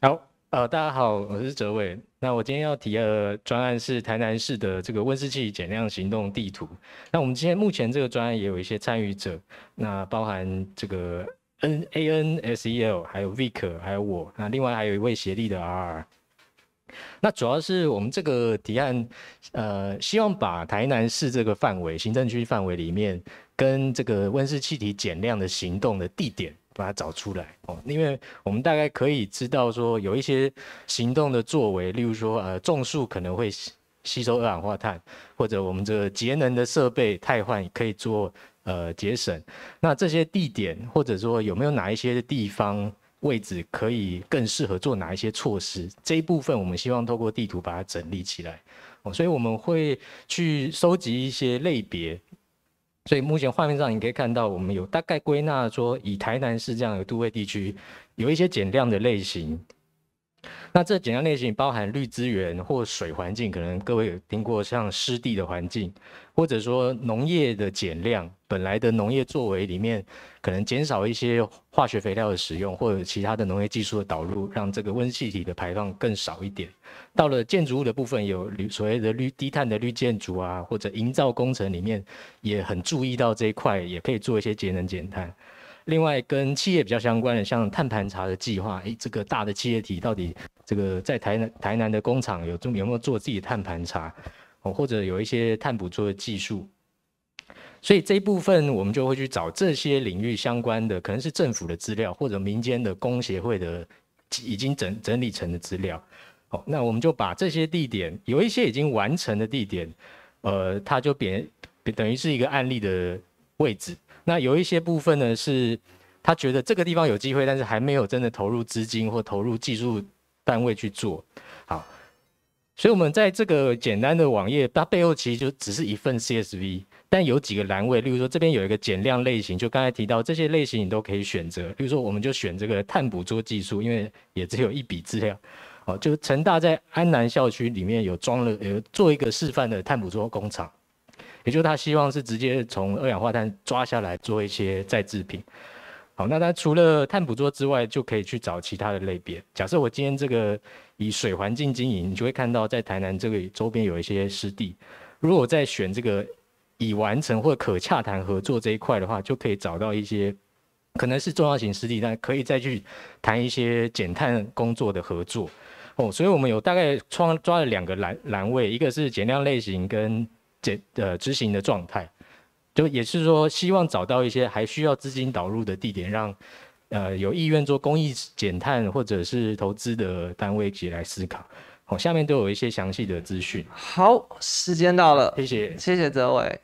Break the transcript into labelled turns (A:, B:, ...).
A: 好，呃，大家好，我是哲伟。那我今天要提的专案是台南市的这个温室气体减量行动地图。那我们今天目前这个专案也有一些参与者，那包含这个 N A N S E L，还有 Vic，还有我，那另外还有一位协力的 R。那主要是我们这个提案，呃，希望把台南市这个范围，行政区范围里面，跟这个温室气体减量的行动的地点。把它找出来哦，因为我们大概可以知道说有一些行动的作为，例如说呃种树可能会吸吸收二氧化碳，或者我们这个节能的设备汰换可以做呃节省。那这些地点或者说有没有哪一些地方位置可以更适合做哪一些措施？这一部分我们希望透过地图把它整理起来哦，所以我们会去收集一些类别。所以目前画面上你可以看到，我们有大概归纳说，以台南市这样的都会地区，有一些减量的类型。那这减量类型包含绿资源或水环境，可能各位有听过像湿地的环境，或者说农业的减量，本来的农业作为里面可能减少一些化学肥料的使用，或者其他的农业技术的导入，让这个温室体的排放更少一点。到了建筑物的部分，有所谓的绿低碳的绿建筑啊，或者营造工程里面也很注意到这一块，也可以做一些节能减碳。另外，跟企业比较相关的，像碳盘查的计划，诶，这个大的企业体到底这个在台南台南的工厂有做有没有做自己的碳盘查，哦，或者有一些碳捕捉的技术，所以这一部分我们就会去找这些领域相关的，可能是政府的资料，或者民间的工协会的已经整整理成的资料，哦，那我们就把这些地点，有一些已经完成的地点，呃，它就变等于是一个案例的位置。那有一些部分呢，是他觉得这个地方有机会，但是还没有真的投入资金或投入技术单位去做。好，所以，我们在这个简单的网页，它背后其实就只是一份 CSV，但有几个栏位，例如说这边有一个减量类型，就刚才提到这些类型你都可以选择。比如说，我们就选这个碳捕捉技术，因为也只有一笔资料。哦，就是成大在安南校区里面有装了，呃，做一个示范的碳捕捉工厂。也就他希望是直接从二氧化碳抓下来做一些再制品。好，那他除了碳捕捉之外，就可以去找其他的类别。假设我今天这个以水环境经营，你就会看到在台南这个周边有一些湿地。如果在选这个已完成或可洽谈合作这一块的话，就可以找到一些可能是重要型湿地，但可以再去谈一些减碳工作的合作。哦，所以我们有大概创抓了两个栏栏位，一个是减量类型跟。检呃执行的状态，就也是说，希望找到一些还需要资金导入的地点，让呃有意愿做公益减碳或者是投资的单位起来思考。好，下面都有一些详细的资讯。好，时间到了，谢谢，谢谢泽伟。